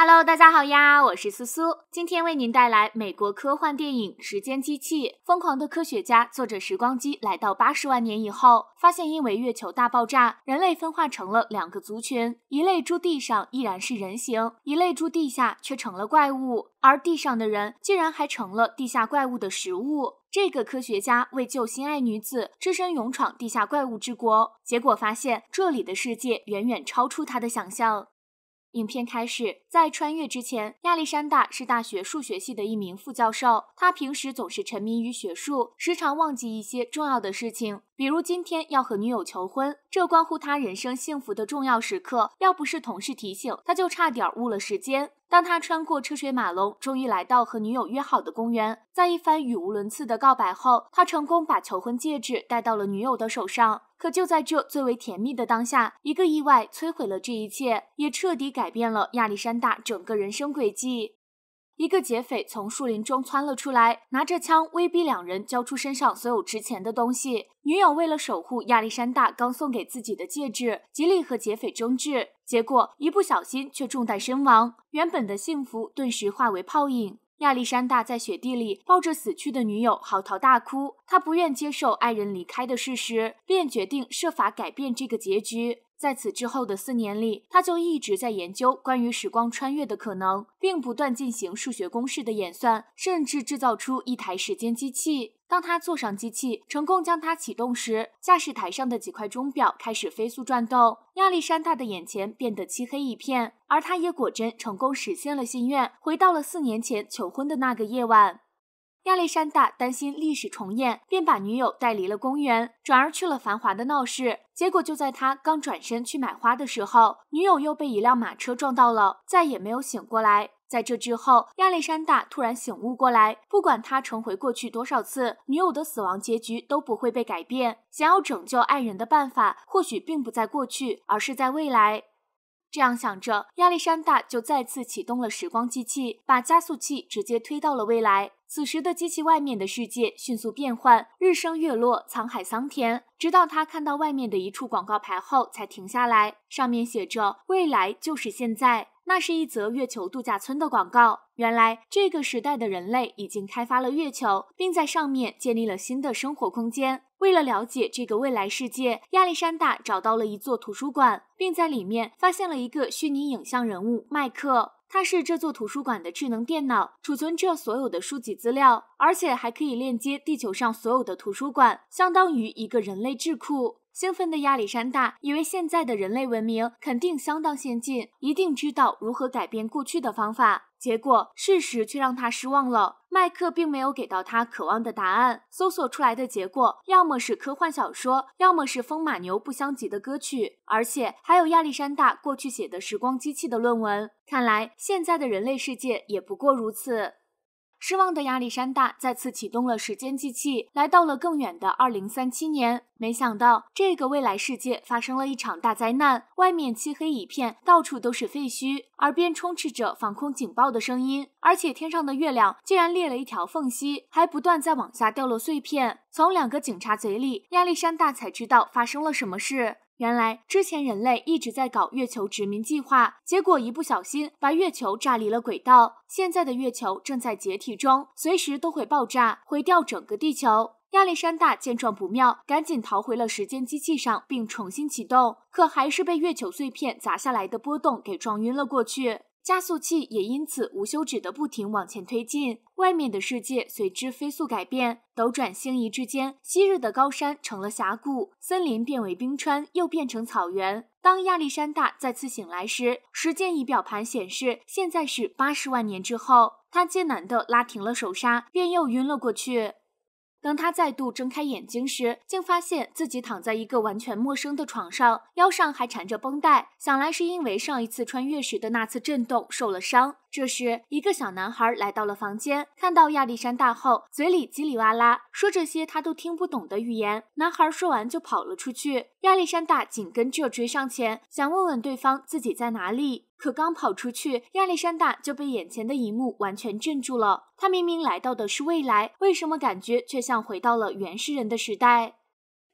Hello，大家好呀，我是苏苏，今天为您带来美国科幻电影《时间机器》。疯狂的科学家，坐着时光机来到八十万年以后，发现因为月球大爆炸，人类分化成了两个族群，一类住地上依然是人形，一类住地下却成了怪物，而地上的人竟然还成了地下怪物的食物。这个科学家为救心爱女子，只身勇闯地下怪物之国，结果发现这里的世界远远超出他的想象。影片开始，在穿越之前，亚历山大是大学数学系的一名副教授。他平时总是沉迷于学术，时常忘记一些重要的事情，比如今天要和女友求婚，这关乎他人生幸福的重要时刻。要不是同事提醒，他就差点误了时间。当他穿过车水马龙，终于来到和女友约好的公园。在一番语无伦次的告白后，他成功把求婚戒指戴到了女友的手上。可就在这最为甜蜜的当下，一个意外摧毁了这一切，也彻底改变了亚历山大整个人生轨迹。一个劫匪从树林中窜了出来，拿着枪威逼两人交出身上所有值钱的东西。女友为了守护亚历山大刚送给自己的戒指，极力和劫匪争执。结果一不小心却中弹身亡，原本的幸福顿时化为泡影。亚历山大在雪地里抱着死去的女友嚎啕大哭，他不愿接受爱人离开的事实，便决定设法改变这个结局。在此之后的四年里，他就一直在研究关于时光穿越的可能，并不断进行数学公式的演算，甚至制造出一台时间机器。当他坐上机器，成功将它启动时，驾驶台上的几块钟表开始飞速转动，亚历山大的眼前变得漆黑一片，而他也果真成功实现了心愿，回到了四年前求婚的那个夜晚。亚历山大担心历史重演，便把女友带离了公园，转而去了繁华的闹市。结果就在他刚转身去买花的时候，女友又被一辆马车撞到了，再也没有醒过来。在这之后，亚历山大突然醒悟过来：不管他重回过去多少次，女友的死亡结局都不会被改变。想要拯救爱人的办法，或许并不在过去，而是在未来。这样想着，亚历山大就再次启动了时光机器，把加速器直接推到了未来。此时的机器外面的世界迅速变幻，日升月落，沧海桑田。直到他看到外面的一处广告牌后，才停下来。上面写着：“未来就是现在。”那是一则月球度假村的广告。原来，这个时代的人类已经开发了月球，并在上面建立了新的生活空间。为了了解这个未来世界，亚历山大找到了一座图书馆，并在里面发现了一个虚拟影像人物——麦克。它是这座图书馆的智能电脑，储存着所有的书籍资料，而且还可以链接地球上所有的图书馆，相当于一个人类智库。兴奋的亚历山大以为，现在的人类文明肯定相当先进，一定知道如何改变过去的方法。结果，事实却让他失望了。麦克并没有给到他渴望的答案。搜索出来的结果，要么是科幻小说，要么是风马牛不相及的歌曲，而且还有亚历山大过去写的《时光机器》的论文。看来，现在的人类世界也不过如此。失望的亚历山大再次启动了时间机器，来到了更远的二零三七年。没想到，这个未来世界发生了一场大灾难。外面漆黑一片，到处都是废墟，耳边充斥着防空警报的声音，而且天上的月亮竟然裂了一条缝隙，还不断在往下掉落碎片。从两个警察嘴里，亚历山大才知道发生了什么事。原来之前人类一直在搞月球殖民计划，结果一不小心把月球炸离了轨道。现在的月球正在解体中，随时都会爆炸，毁掉整个地球。亚历山大见状不妙，赶紧逃回了时间机器上，并重新启动，可还是被月球碎片砸下来的波动给撞晕了过去。加速器也因此无休止地不停往前推进，外面的世界随之飞速改变。斗转星移之间，昔日的高山成了峡谷，森林变为冰川，又变成草原。当亚历山大再次醒来时，时间仪表盘显示现在是八十万年之后。他艰难地拉停了手刹，便又晕了过去。等他再度睁开眼睛时，竟发现自己躺在一个完全陌生的床上，腰上还缠着绷带，想来是因为上一次穿越时的那次震动受了伤。这时，一个小男孩来到了房间，看到亚历山大后，嘴里叽里哇啦说这些他都听不懂的语言。男孩说完就跑了出去，亚历山大紧跟着追上前，想问问对方自己在哪里。可刚跑出去，亚历山大就被眼前的一幕完全镇住了。他明明来到的是未来，为什么感觉却像回到了原始人的时代？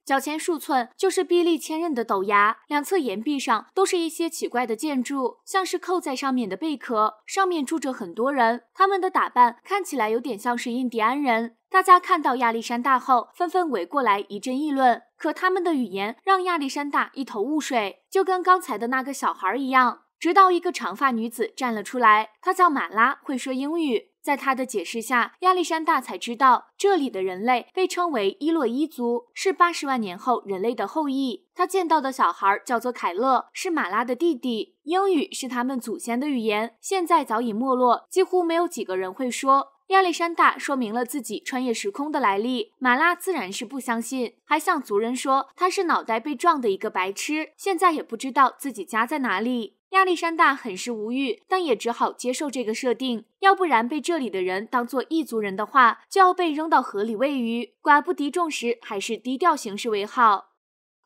脚前数寸就是壁立千仞的陡崖，两侧岩壁上都是一些奇怪的建筑，像是扣在上面的贝壳，上面住着很多人，他们的打扮看起来有点像是印第安人。大家看到亚历山大后，纷纷围过来一阵议论，可他们的语言让亚历山大一头雾水，就跟刚才的那个小孩一样。直到一个长发女子站了出来，她叫马拉，会说英语。在他的解释下，亚历山大才知道这里的人类被称为伊洛伊族，是八十万年后人类的后裔。他见到的小孩叫做凯勒，是马拉的弟弟。英语是他们祖先的语言，现在早已没落，几乎没有几个人会说。亚历山大说明了自己穿越时空的来历，马拉自然是不相信，还向族人说他是脑袋被撞的一个白痴，现在也不知道自己家在哪里。亚历山大很是无语，但也只好接受这个设定。要不然被这里的人当做异族人的话，就要被扔到河里喂鱼。寡不敌众时，还是低调行事为好。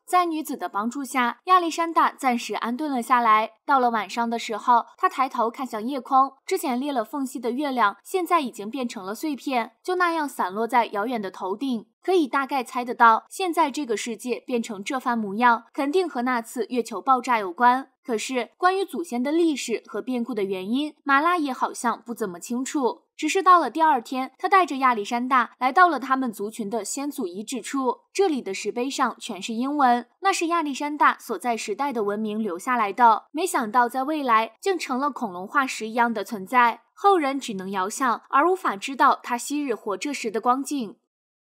在女子的帮助下，亚历山大暂时安顿了下来。到了晚上的时候，他抬头看向夜空，之前裂了缝隙的月亮现在已经变成了碎片，就那样散落在遥远的头顶。可以大概猜得到，现在这个世界变成这番模样，肯定和那次月球爆炸有关。可是关于祖先的历史和变故的原因，马拉也好像不怎么清楚。只是到了第二天，他带着亚历山大来到了他们族群的先祖遗址处。这里的石碑上全是英文，那是亚历山大所在时代的文明留下来的。没想到，在未来竟成了恐龙化石一样的存在，后人只能遥想而无法知道他昔日活着时的光景。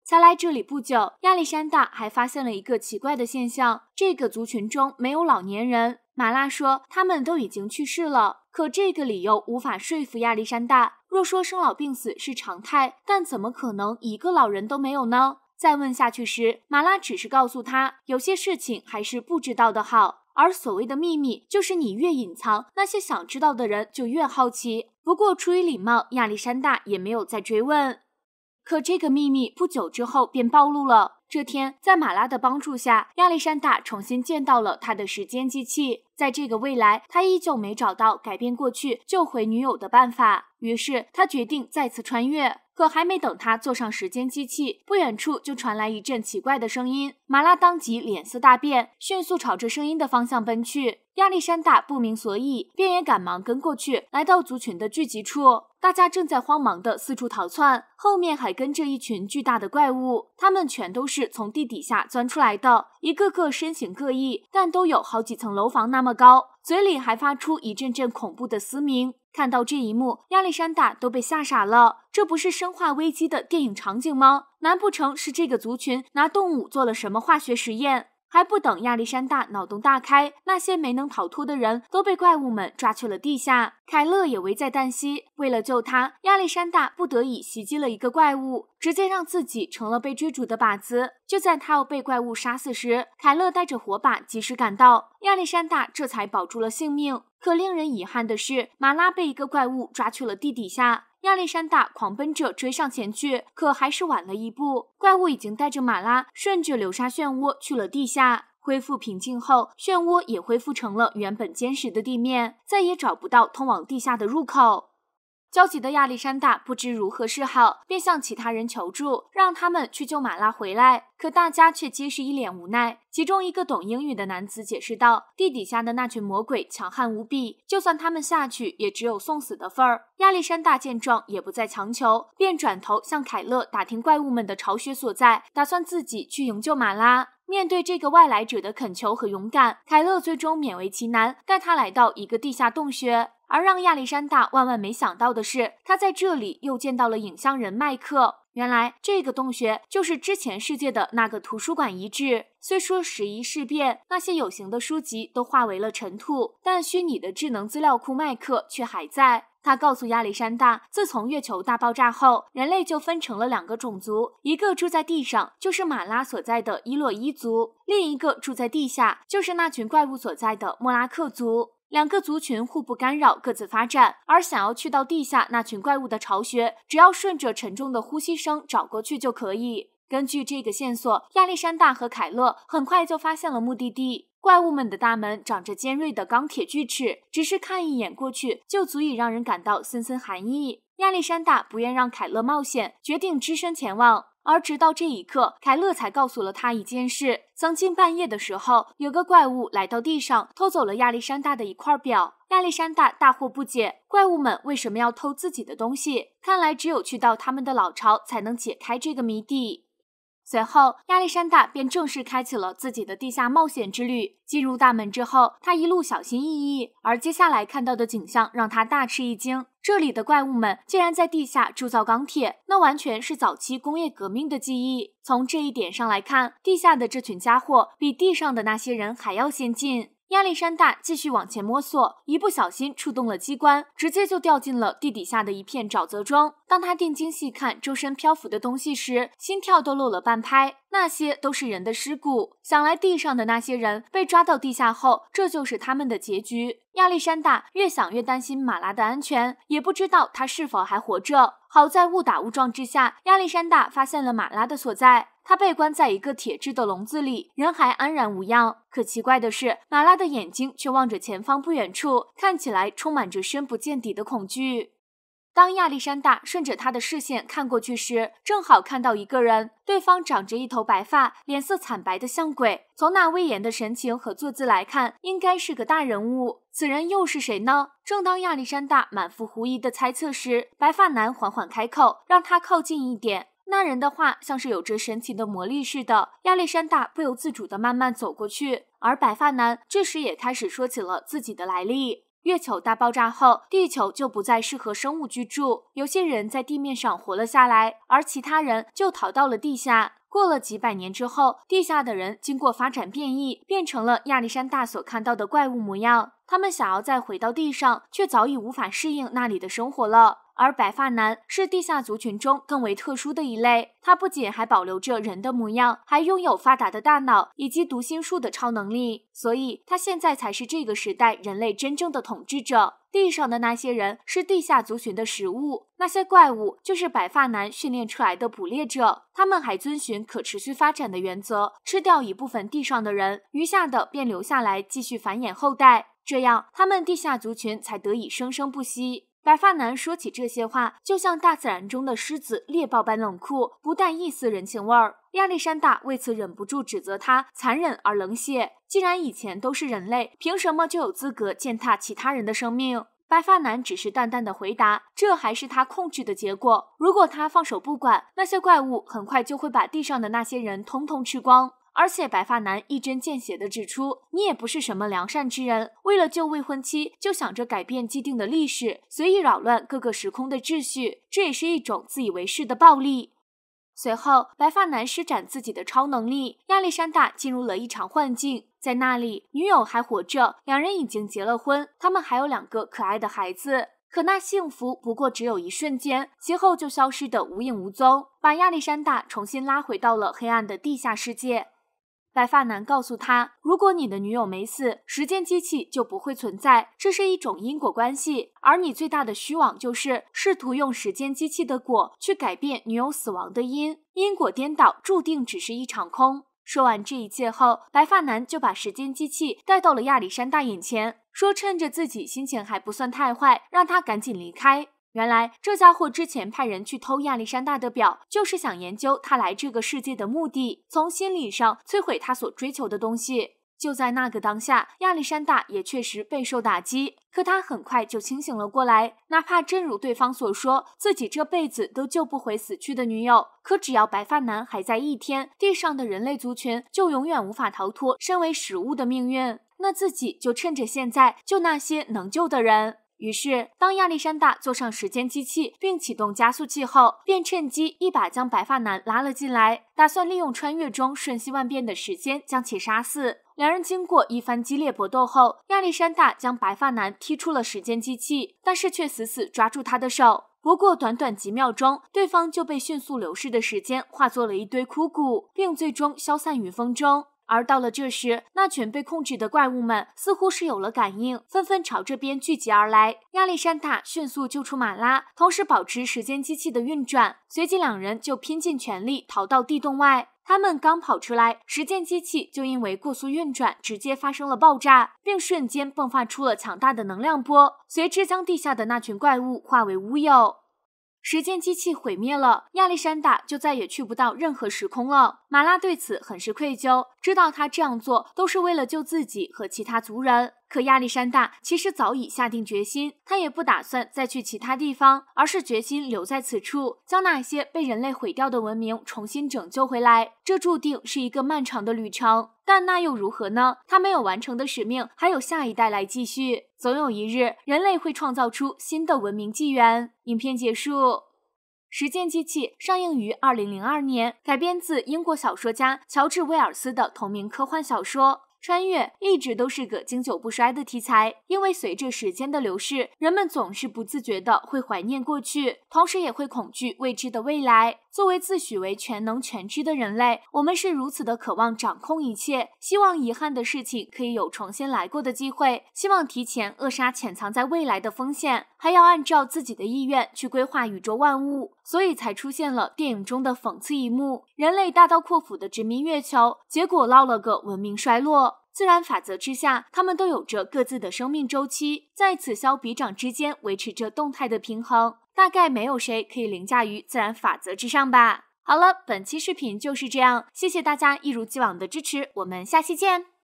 才来这里不久，亚历山大还发现了一个奇怪的现象：这个族群中没有老年人。马拉说他们都已经去世了，可这个理由无法说服亚历山大。若说生老病死是常态，但怎么可能一个老人都没有呢？再问下去时，马拉只是告诉他，有些事情还是不知道的好。而所谓的秘密，就是你越隐藏，那些想知道的人就越好奇。不过出于礼貌，亚历山大也没有再追问。可这个秘密不久之后便暴露了。这天，在马拉的帮助下，亚历山大重新见到了他的时间机器。在这个未来，他依旧没找到改变过去、救回女友的办法。于是，他决定再次穿越。可还没等他坐上时间机器，不远处就传来一阵奇怪的声音。马拉当即脸色大变，迅速朝着声音的方向奔去。亚历山大不明所以，便也赶忙跟过去，来到族群的聚集处。大家正在慌忙的四处逃窜，后面还跟着一群巨大的怪物，他们全都是从地底下钻出来的，一个个身形各异，但都有好几层楼房那么高，嘴里还发出一阵阵恐怖的嘶鸣。看到这一幕，亚历山大都被吓傻了，这不是生化危机的电影场景吗？难不成是这个族群拿动物做了什么化学实验？还不等亚历山大脑洞大开，那些没能逃脱的人都被怪物们抓去了地下。凯勒也危在旦夕，为了救他，亚历山大不得已袭击了一个怪物，直接让自己成了被追逐的靶子。就在他要被怪物杀死时，凯勒带着火把及时赶到，亚历山大这才保住了性命。可令人遗憾的是，马拉被一个怪物抓去了地底下。亚历山大狂奔着追上前去，可还是晚了一步。怪物已经带着马拉顺着流沙漩涡去了地下。恢复平静后，漩涡也恢复成了原本坚实的地面，再也找不到通往地下的入口。焦急的亚历山大不知如何是好，便向其他人求助，让他们去救马拉回来。可大家却皆是一脸无奈。其中一个懂英语的男子解释道：“地底下的那群魔鬼强悍无比，就算他们下去，也只有送死的份儿。”亚历山大见状，也不再强求，便转头向凯勒打听怪物们的巢穴所在，打算自己去营救马拉。面对这个外来者的恳求和勇敢，凯勒最终勉为其难，带他来到一个地下洞穴。而让亚历山大万万没想到的是，他在这里又见到了影像人麦克。原来，这个洞穴就是之前世界的那个图书馆遗址。虽说十一事变，那些有形的书籍都化为了尘土，但虚拟的智能资料库麦克却还在。他告诉亚历山大，自从月球大爆炸后，人类就分成了两个种族：一个住在地上，就是马拉所在的伊洛伊族；另一个住在地下，就是那群怪物所在的莫拉克族。两个族群互不干扰，各自发展。而想要去到地下那群怪物的巢穴，只要顺着沉重的呼吸声找过去就可以。根据这个线索，亚历山大和凯勒很快就发现了目的地。怪物们的大门长着尖锐的钢铁锯齿，只是看一眼过去就足以让人感到森森寒意。亚历山大不愿让凯勒冒险，决定只身前往。而直到这一刻，凯勒才告诉了他一件事：，曾经半夜的时候，有个怪物来到地上，偷走了亚历山大的一块表。亚历山大大惑不解，怪物们为什么要偷自己的东西？看来只有去到他们的老巢，才能解开这个谜底。随后，亚历山大便正式开启了自己的地下冒险之旅。进入大门之后，他一路小心翼翼，而接下来看到的景象让他大吃一惊。这里的怪物们竟然在地下铸造钢铁，那完全是早期工业革命的记忆。从这一点上来看，地下的这群家伙比地上的那些人还要先进。亚历山大继续往前摸索，一不小心触动了机关，直接就掉进了地底下的一片沼泽中。当他定睛细看周身漂浮的东西时，心跳都漏了半拍。那些都是人的尸骨，想来地上的那些人被抓到地下后，这就是他们的结局。亚历山大越想越担心马拉的安全，也不知道他是否还活着。好在误打误撞之下，亚历山大发现了马拉的所在。他被关在一个铁制的笼子里，人还安然无恙。可奇怪的是，马拉的眼睛却望着前方不远处，看起来充满着深不见底的恐惧。当亚历山大顺着他的视线看过去时，正好看到一个人，对方长着一头白发，脸色惨白的像鬼。从那威严的神情和坐姿来看，应该是个大人物。此人又是谁呢？正当亚历山大满腹狐疑的猜测时，白发男缓缓开口，让他靠近一点。那人的话像是有着神奇的魔力似的，亚历山大不由自主的慢慢走过去，而白发男这时也开始说起了自己的来历。月球大爆炸后，地球就不再适合生物居住，有些人在地面上活了下来，而其他人就逃到了地下。过了几百年之后，地下的人经过发展变异，变成了亚历山大所看到的怪物模样。他们想要再回到地上，却早已无法适应那里的生活了。而白发男是地下族群中更为特殊的一类，他不仅还保留着人的模样，还拥有发达的大脑以及读心术的超能力，所以他现在才是这个时代人类真正的统治者。地上的那些人是地下族群的食物，那些怪物就是白发男训练出来的捕猎者。他们还遵循可持续发展的原则，吃掉一部分地上的人，余下的便留下来继续繁衍后代，这样他们地下族群才得以生生不息。白发男说起这些话，就像大自然中的狮子、猎豹般冷酷，不带一丝人情味儿。亚历山大为此忍不住指责他残忍而冷血。既然以前都是人类，凭什么就有资格践踏其他人的生命？白发男只是淡淡的回答：“这还是他控制的结果。如果他放手不管，那些怪物很快就会把地上的那些人通通吃光。”而且白发男一针见血的指出，你也不是什么良善之人，为了救未婚妻，就想着改变既定的历史，随意扰乱各个时空的秩序，这也是一种自以为是的暴力。随后，白发男施展自己的超能力，亚历山大进入了一场幻境，在那里，女友还活着，两人已经结了婚，他们还有两个可爱的孩子。可那幸福不过只有一瞬间，其后就消失的无影无踪，把亚历山大重新拉回到了黑暗的地下世界。白发男告诉他：“如果你的女友没死，时间机器就不会存在。这是一种因果关系，而你最大的虚妄就是试图用时间机器的果去改变女友死亡的因，因果颠倒，注定只是一场空。”说完这一切后，白发男就把时间机器带到了亚历山大眼前，说：“趁着自己心情还不算太坏，让他赶紧离开。”原来这家伙之前派人去偷亚历山大的表，就是想研究他来这个世界的目的，从心理上摧毁他所追求的东西。就在那个当下，亚历山大也确实备受打击。可他很快就清醒了过来，哪怕真如对方所说，自己这辈子都救不回死去的女友。可只要白发男还在一天，地上的人类族群就永远无法逃脱身为食物的命运。那自己就趁着现在，救那些能救的人。于是，当亚历山大坐上时间机器并启动加速器后，便趁机一把将白发男拉了进来，打算利用穿越中瞬息万变的时间将其杀死。两人经过一番激烈搏斗后，亚历山大将白发男踢出了时间机器，但是却死死抓住他的手。不过短短几秒钟，对方就被迅速流逝的时间化作了一堆枯骨，并最终消散于风中。而到了这时，那群被控制的怪物们似乎是有了感应，纷纷朝这边聚集而来。亚历山大迅速救出马拉，同时保持时间机器的运转。随即，两人就拼尽全力逃到地洞外。他们刚跑出来，时间机器就因为过速运转直接发生了爆炸，并瞬间迸发出了强大的能量波，随之将地下的那群怪物化为乌有。时间机器毁灭了，亚历山大就再也去不到任何时空了。马拉对此很是愧疚，知道他这样做都是为了救自己和其他族人。可亚历山大其实早已下定决心，他也不打算再去其他地方，而是决心留在此处，将那些被人类毁掉的文明重新拯救回来。这注定是一个漫长的旅程，但那又如何呢？他没有完成的使命，还有下一代来继续。总有一日，人类会创造出新的文明纪元。影片结束，《时间机器》上映于二零零二年，改编自英国小说家乔治·威尔斯的同名科幻小说。穿越一直都是个经久不衰的题材，因为随着时间的流逝，人们总是不自觉的会怀念过去，同时也会恐惧未知的未来。作为自诩为全能全知的人类，我们是如此的渴望掌控一切，希望遗憾的事情可以有重新来过的机会，希望提前扼杀潜藏在未来的风险。还要按照自己的意愿去规划宇宙万物，所以才出现了电影中的讽刺一幕：人类大刀阔斧的殖民月球，结果落了个文明衰落。自然法则之下，他们都有着各自的生命周期，在此消彼长之间维持着动态的平衡。大概没有谁可以凌驾于自然法则之上吧。好了，本期视频就是这样，谢谢大家一如既往的支持，我们下期见。